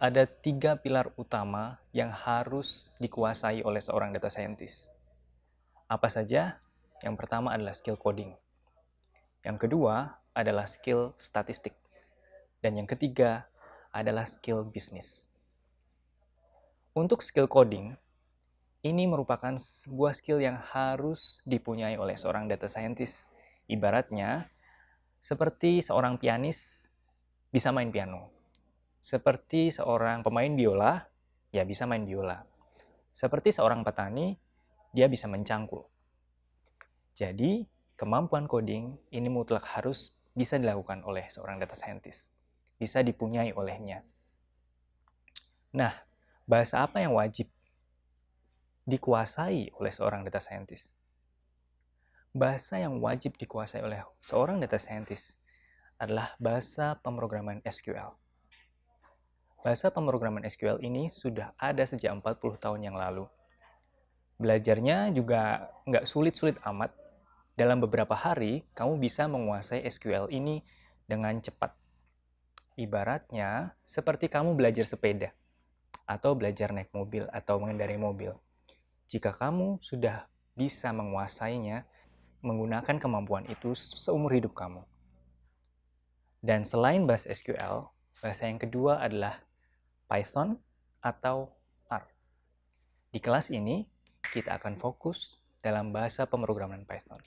ada tiga pilar utama yang harus dikuasai oleh seorang data scientist. Apa saja? Yang pertama adalah skill coding. Yang kedua adalah skill statistik. Dan yang ketiga adalah skill bisnis. Untuk skill coding, ini merupakan sebuah skill yang harus dipunyai oleh seorang data scientist. Ibaratnya, seperti seorang pianis bisa main piano. Seperti seorang pemain biola, ya bisa main biola. Seperti seorang petani, dia bisa mencangkul. Jadi, kemampuan coding ini mutlak harus bisa dilakukan oleh seorang data scientist. Bisa dipunyai olehnya. Nah, bahasa apa yang wajib dikuasai oleh seorang data scientist? Bahasa yang wajib dikuasai oleh seorang data scientist adalah bahasa pemrograman SQL. Bahasa pemrograman SQL ini sudah ada sejak 40 tahun yang lalu. Belajarnya juga nggak sulit-sulit amat. Dalam beberapa hari, kamu bisa menguasai SQL ini dengan cepat. Ibaratnya seperti kamu belajar sepeda, atau belajar naik mobil, atau mengendarai mobil. Jika kamu sudah bisa menguasainya, menggunakan kemampuan itu seumur hidup kamu. Dan selain bahasa SQL, bahasa yang kedua adalah Python, atau R. Di kelas ini, kita akan fokus dalam bahasa pemrograman Python.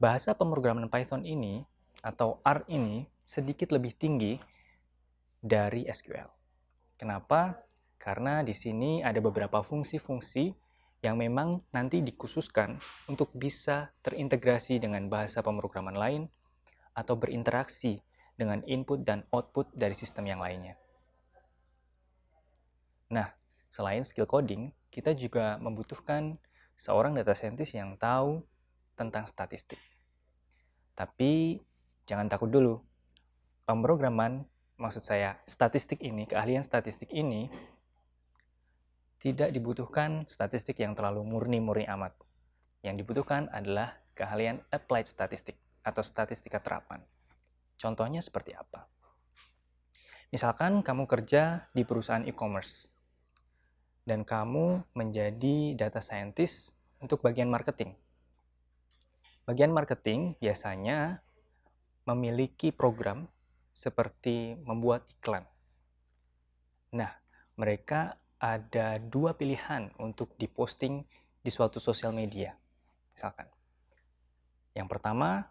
Bahasa pemrograman Python ini, atau R ini, sedikit lebih tinggi dari SQL. Kenapa? Karena di sini ada beberapa fungsi-fungsi yang memang nanti dikhususkan untuk bisa terintegrasi dengan bahasa pemrograman lain atau berinteraksi dengan input dan output dari sistem yang lainnya. Nah, selain skill coding, kita juga membutuhkan seorang data scientist yang tahu tentang statistik. Tapi jangan takut dulu. Pemrograman, maksud saya statistik ini, keahlian statistik ini tidak dibutuhkan statistik yang terlalu murni-murni amat. Yang dibutuhkan adalah keahlian applied statistik atau statistika terapan. Contohnya seperti apa? Misalkan kamu kerja di perusahaan e-commerce dan kamu menjadi data scientist untuk bagian marketing. Bagian marketing biasanya memiliki program seperti membuat iklan. Nah, mereka ada dua pilihan untuk diposting di suatu sosial media. Misalkan, yang pertama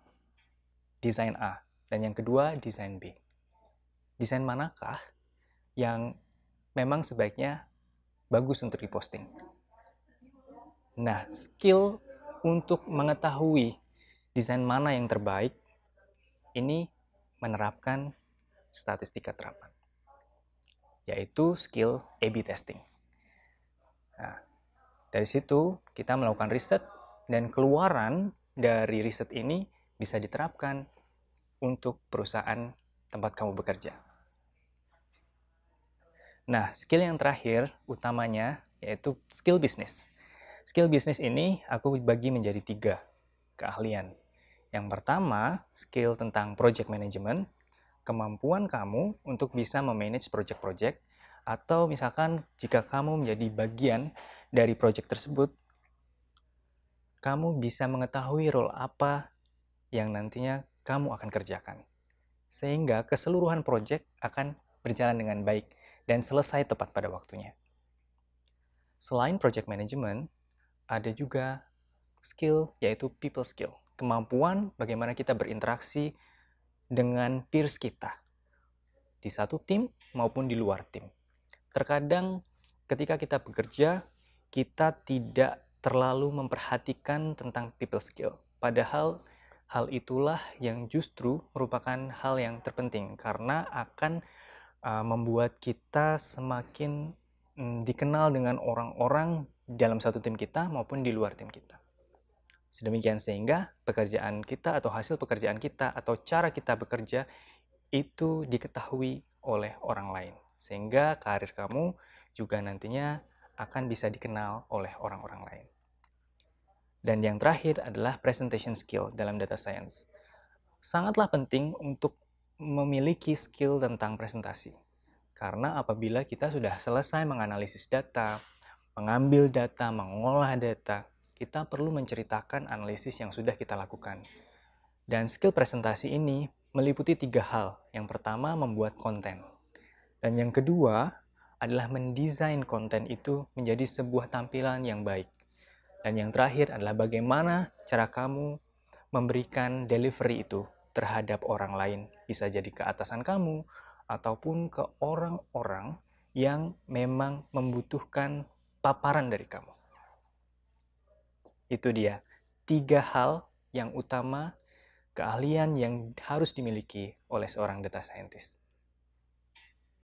desain A dan yang kedua desain B. Desain manakah yang memang sebaiknya bagus untuk diposting. Nah, skill untuk mengetahui desain mana yang terbaik ini menerapkan statistika terapan, yaitu skill A/B testing. Nah, dari situ kita melakukan riset dan keluaran dari riset ini bisa diterapkan untuk perusahaan tempat kamu bekerja. Nah, skill yang terakhir utamanya yaitu skill bisnis. Skill bisnis ini aku bagi menjadi tiga keahlian. Yang pertama, skill tentang project management, kemampuan kamu untuk bisa memanage project-project, atau misalkan jika kamu menjadi bagian dari project tersebut, kamu bisa mengetahui role apa yang nantinya kamu akan kerjakan. Sehingga keseluruhan project akan berjalan dengan baik dan selesai tepat pada waktunya. Selain project management, ada juga skill yaitu people skill, kemampuan bagaimana kita berinteraksi dengan peers kita di satu tim maupun di luar tim. Terkadang ketika kita bekerja, kita tidak terlalu memperhatikan tentang people skill. Padahal hal itulah yang justru merupakan hal yang terpenting karena akan uh, membuat kita semakin mm, dikenal dengan orang-orang dalam satu tim kita maupun di luar tim kita. Sedemikian sehingga pekerjaan kita atau hasil pekerjaan kita atau cara kita bekerja itu diketahui oleh orang lain. Sehingga karir kamu juga nantinya akan bisa dikenal oleh orang-orang lain. Dan yang terakhir adalah presentation skill dalam data science. Sangatlah penting untuk memiliki skill tentang presentasi. Karena apabila kita sudah selesai menganalisis data, mengambil data, mengolah data, kita perlu menceritakan analisis yang sudah kita lakukan. Dan skill presentasi ini meliputi tiga hal. Yang pertama, membuat konten. Dan yang kedua adalah mendesain konten itu menjadi sebuah tampilan yang baik. Dan yang terakhir adalah bagaimana cara kamu memberikan delivery itu terhadap orang lain, bisa jadi ke atasan kamu ataupun ke orang-orang yang memang membutuhkan paparan dari kamu. Itu dia tiga hal yang utama keahlian yang harus dimiliki oleh seorang data scientist.